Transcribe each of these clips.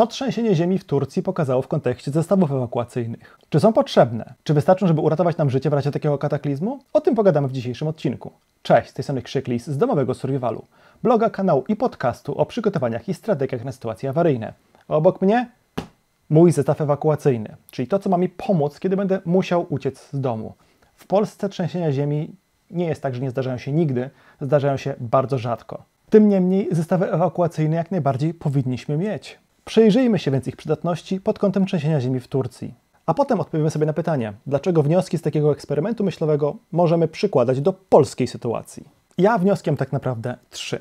Co trzęsienie ziemi w Turcji pokazało w kontekście zestawów ewakuacyjnych? Czy są potrzebne? Czy wystarczą, żeby uratować nam życie w razie takiego kataklizmu? O tym pogadamy w dzisiejszym odcinku. Cześć, z tej strony Krzyklis z domowego Survivalu, bloga, kanału i podcastu o przygotowaniach i strategiach na sytuacje awaryjne. A obok mnie mój zestaw ewakuacyjny, czyli to, co ma mi pomóc, kiedy będę musiał uciec z domu. W Polsce trzęsienia ziemi nie jest tak, że nie zdarzają się nigdy, zdarzają się bardzo rzadko. Tym niemniej zestawy ewakuacyjne jak najbardziej powinniśmy mieć. Przyjrzyjmy się więc ich przydatności pod kątem trzęsienia ziemi w Turcji. A potem odpowiemy sobie na pytanie, dlaczego wnioski z takiego eksperymentu myślowego możemy przykładać do polskiej sytuacji. Ja wnioskiem tak naprawdę trzy.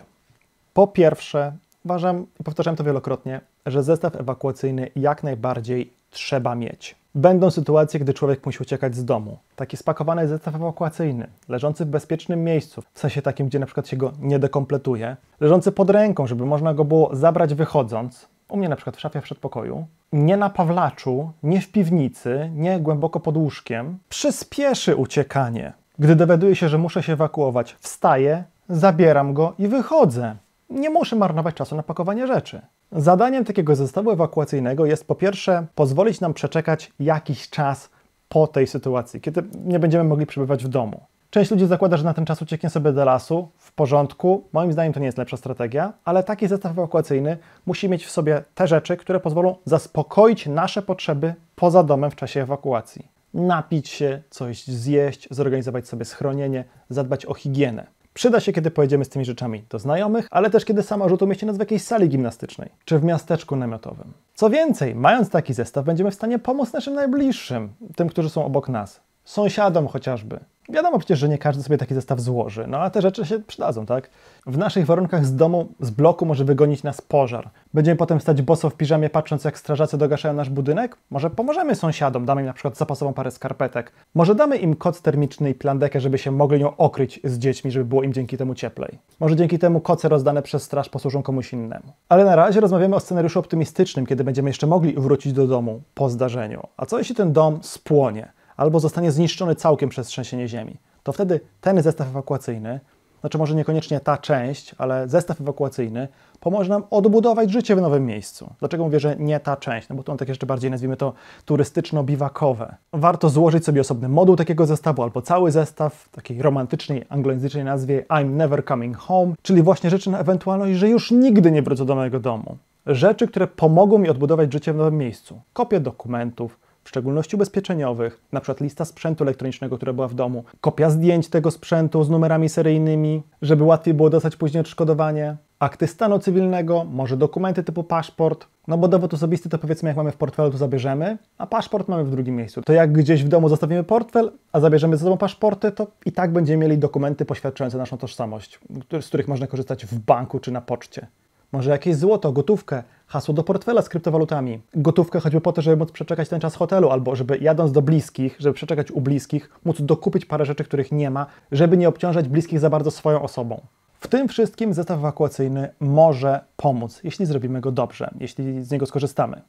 Po pierwsze, uważam, i powtarzam to wielokrotnie, że zestaw ewakuacyjny jak najbardziej trzeba mieć. Będą sytuacje, gdy człowiek musi uciekać z domu. Taki spakowany zestaw ewakuacyjny, leżący w bezpiecznym miejscu, w sensie takim, gdzie na przykład się go nie dekompletuje, leżący pod ręką, żeby można go było zabrać wychodząc, u mnie na przykład w szafie w przedpokoju, nie na pawlaczu, nie w piwnicy, nie głęboko pod łóżkiem, przyspieszy uciekanie. Gdy dowiaduje się, że muszę się ewakuować, wstaję, zabieram go i wychodzę. Nie muszę marnować czasu na pakowanie rzeczy. Zadaniem takiego zestawu ewakuacyjnego jest po pierwsze pozwolić nam przeczekać jakiś czas po tej sytuacji, kiedy nie będziemy mogli przebywać w domu. Część ludzi zakłada, że na ten czas ucieknie sobie do lasu. W porządku, moim zdaniem to nie jest lepsza strategia, ale taki zestaw ewakuacyjny musi mieć w sobie te rzeczy, które pozwolą zaspokoić nasze potrzeby poza domem w czasie ewakuacji. Napić się, coś zjeść, zorganizować sobie schronienie, zadbać o higienę. Przyda się, kiedy pojedziemy z tymi rzeczami do znajomych, ale też kiedy samorzut umieści nas w jakiejś sali gimnastycznej czy w miasteczku namiotowym. Co więcej, mając taki zestaw, będziemy w stanie pomóc naszym najbliższym, tym, którzy są obok nas sąsiadom chociażby. Wiadomo przecież, że nie każdy sobie taki zestaw złoży, no a te rzeczy się przydadzą, tak? W naszych warunkach z domu, z bloku może wygonić nas pożar. Będziemy potem stać boso w piżamie, patrząc jak strażacy dogaszają nasz budynek? Może pomożemy sąsiadom, damy im na przykład zapasową parę skarpetek. Może damy im koc termiczny i plandekę, żeby się mogli nią okryć z dziećmi, żeby było im dzięki temu cieplej. Może dzięki temu koce rozdane przez straż posłużą komuś innemu. Ale na razie rozmawiamy o scenariuszu optymistycznym, kiedy będziemy jeszcze mogli wrócić do domu po zdarzeniu. A co jeśli ten dom spłonie? albo zostanie zniszczony całkiem przez trzęsienie ziemi. To wtedy ten zestaw ewakuacyjny, znaczy może niekoniecznie ta część, ale zestaw ewakuacyjny pomoże nam odbudować życie w nowym miejscu. Dlaczego mówię, że nie ta część? No bo to tak jeszcze bardziej nazwijmy to turystyczno-biwakowe. Warto złożyć sobie osobny moduł takiego zestawu albo cały zestaw w takiej romantycznej, anglojęzycznej nazwie I'm never coming home, czyli właśnie rzeczy na ewentualność, że już nigdy nie wrócę do mojego domu. Rzeczy, które pomogą mi odbudować życie w nowym miejscu. Kopie dokumentów, w szczególności ubezpieczeniowych, na przykład lista sprzętu elektronicznego, która była w domu, kopia zdjęć tego sprzętu z numerami seryjnymi, żeby łatwiej było dostać później odszkodowanie, akty stanu cywilnego, może dokumenty typu paszport, no bo dowód osobisty to powiedzmy jak mamy w portfelu to zabierzemy, a paszport mamy w drugim miejscu. To jak gdzieś w domu zostawimy portfel, a zabierzemy ze sobą paszporty, to i tak będziemy mieli dokumenty poświadczające naszą tożsamość, z których można korzystać w banku czy na poczcie może jakieś złoto, gotówkę, hasło do portfela z kryptowalutami, gotówkę choćby po to, żeby móc przeczekać ten czas hotelu, albo żeby jadąc do bliskich, żeby przeczekać u bliskich, móc dokupić parę rzeczy, których nie ma, żeby nie obciążać bliskich za bardzo swoją osobą. W tym wszystkim zestaw ewakuacyjny może pomóc, jeśli zrobimy go dobrze, jeśli z niego skorzystamy,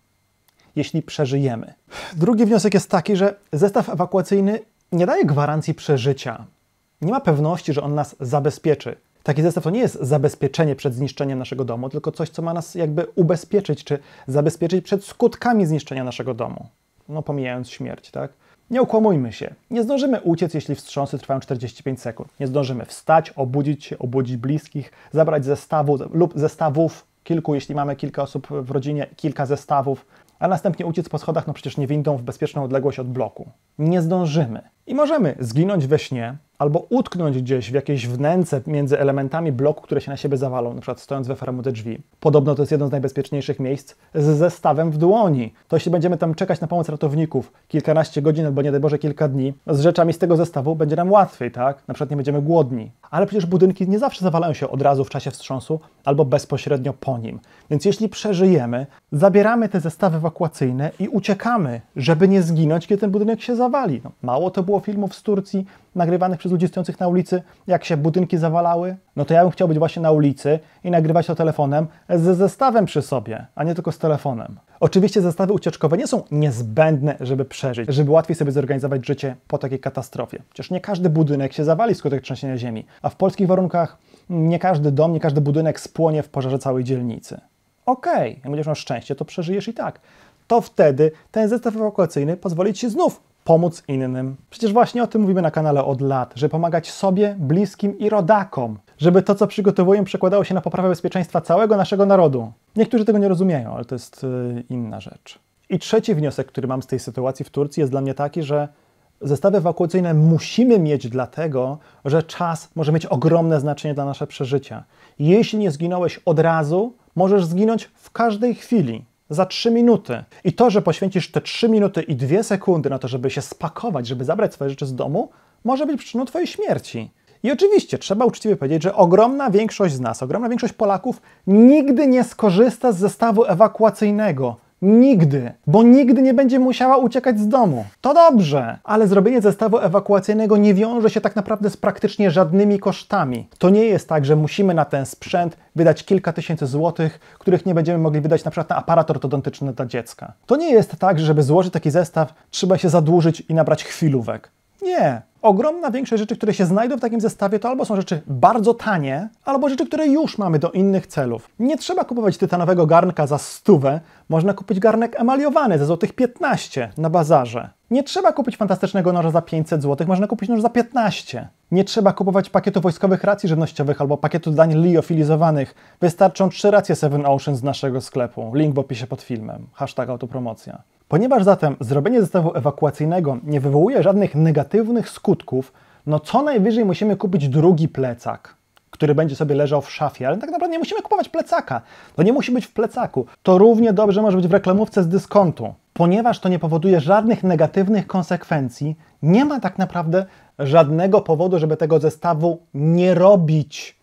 jeśli przeżyjemy. Drugi wniosek jest taki, że zestaw ewakuacyjny nie daje gwarancji przeżycia. Nie ma pewności, że on nas zabezpieczy. Taki zestaw to nie jest zabezpieczenie przed zniszczeniem naszego domu, tylko coś, co ma nas jakby ubezpieczyć, czy zabezpieczyć przed skutkami zniszczenia naszego domu. No, pomijając śmierć, tak? Nie ukłamujmy się. Nie zdążymy uciec, jeśli wstrząsy trwają 45 sekund. Nie zdążymy wstać, obudzić się, obudzić bliskich, zabrać zestawu lub zestawów kilku, jeśli mamy kilka osób w rodzinie, kilka zestawów a następnie uciec po schodach, no przecież niewinną w bezpieczną odległość od bloku. Nie zdążymy. I możemy zginąć we śnie, albo utknąć gdzieś w jakiejś wnęce między elementami bloku, które się na siebie zawalą, np. stojąc we framuty drzwi. Podobno to jest jedno z najbezpieczniejszych miejsc z zestawem w dłoni. To jeśli będziemy tam czekać na pomoc ratowników kilkanaście godzin, albo nie daj Boże kilka dni, z rzeczami z tego zestawu będzie nam łatwiej, tak? Na przykład nie będziemy głodni. Ale przecież budynki nie zawsze zawalają się od razu w czasie wstrząsu, albo bezpośrednio po nim. Więc jeśli przeżyjemy, zabieramy te zestawy w ewakuacyjne i uciekamy, żeby nie zginąć, kiedy ten budynek się zawali. No, mało to było filmów z Turcji nagrywanych przez ludzi stojących na ulicy, jak się budynki zawalały. No to ja bym chciał być właśnie na ulicy i nagrywać to telefonem e, ze zestawem przy sobie, a nie tylko z telefonem. Oczywiście zestawy ucieczkowe nie są niezbędne, żeby przeżyć, żeby łatwiej sobie zorganizować życie po takiej katastrofie. Przecież nie każdy budynek się zawali wskutek trzęsienia ziemi, a w polskich warunkach nie każdy dom, nie każdy budynek spłonie w pożarze całej dzielnicy okej, okay. jak będziesz miał szczęście, to przeżyjesz i tak. To wtedy ten zestaw ewakuacyjny pozwoli ci znów pomóc innym. Przecież właśnie o tym mówimy na kanale od lat, że pomagać sobie, bliskim i rodakom, żeby to, co przygotowują, przekładało się na poprawę bezpieczeństwa całego naszego narodu. Niektórzy tego nie rozumieją, ale to jest yy, inna rzecz. I trzeci wniosek, który mam z tej sytuacji w Turcji, jest dla mnie taki, że zestawy ewakuacyjne musimy mieć dlatego, że czas może mieć ogromne znaczenie dla nasze przeżycia. Jeśli nie zginąłeś od razu, możesz zginąć w każdej chwili, za 3 minuty. I to, że poświęcisz te 3 minuty i 2 sekundy na to, żeby się spakować, żeby zabrać swoje rzeczy z domu, może być przyczyną Twojej śmierci. I oczywiście trzeba uczciwie powiedzieć, że ogromna większość z nas, ogromna większość Polaków nigdy nie skorzysta z zestawu ewakuacyjnego Nigdy, bo nigdy nie będzie musiała uciekać z domu. To dobrze, ale zrobienie zestawu ewakuacyjnego nie wiąże się tak naprawdę z praktycznie żadnymi kosztami. To nie jest tak, że musimy na ten sprzęt wydać kilka tysięcy złotych, których nie będziemy mogli wydać na przykład na aparat ortodontyczny dla dziecka. To nie jest tak, że żeby złożyć taki zestaw, trzeba się zadłużyć i nabrać chwilówek. Nie, ogromna większość rzeczy, które się znajdą w takim zestawie, to albo są rzeczy bardzo tanie, albo rzeczy, które już mamy do innych celów. Nie trzeba kupować tytanowego garnka za stówę, można kupić garnek emaliowany za złotych 15 na bazarze. Nie trzeba kupić fantastycznego noża za 500 zł, można kupić nóż za 15. Nie trzeba kupować pakietu wojskowych racji żywnościowych albo pakietu dań liofilizowanych. Wystarczą trzy racje Seven Ocean z naszego sklepu. Link w opisie pod filmem. Hashtag autopromocja. Ponieważ zatem zrobienie zestawu ewakuacyjnego nie wywołuje żadnych negatywnych skutków, no co najwyżej musimy kupić drugi plecak, który będzie sobie leżał w szafie, ale tak naprawdę nie musimy kupować plecaka. To nie musi być w plecaku. To równie dobrze może być w reklamówce z dyskontu. Ponieważ to nie powoduje żadnych negatywnych konsekwencji, nie ma tak naprawdę żadnego powodu, żeby tego zestawu nie robić.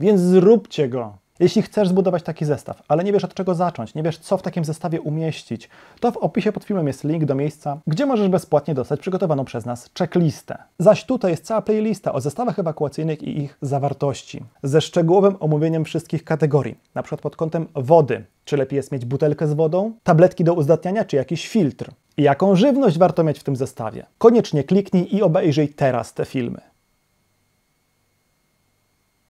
Więc zróbcie go. Jeśli chcesz zbudować taki zestaw, ale nie wiesz od czego zacząć, nie wiesz co w takim zestawie umieścić, to w opisie pod filmem jest link do miejsca, gdzie możesz bezpłatnie dostać przygotowaną przez nas checklistę. Zaś tutaj jest cała playlista o zestawach ewakuacyjnych i ich zawartości, ze szczegółowym omówieniem wszystkich kategorii, na przykład pod kątem wody, czy lepiej jest mieć butelkę z wodą, tabletki do uzdatniania, czy jakiś filtr. Jaką żywność warto mieć w tym zestawie? Koniecznie kliknij i obejrzyj teraz te filmy.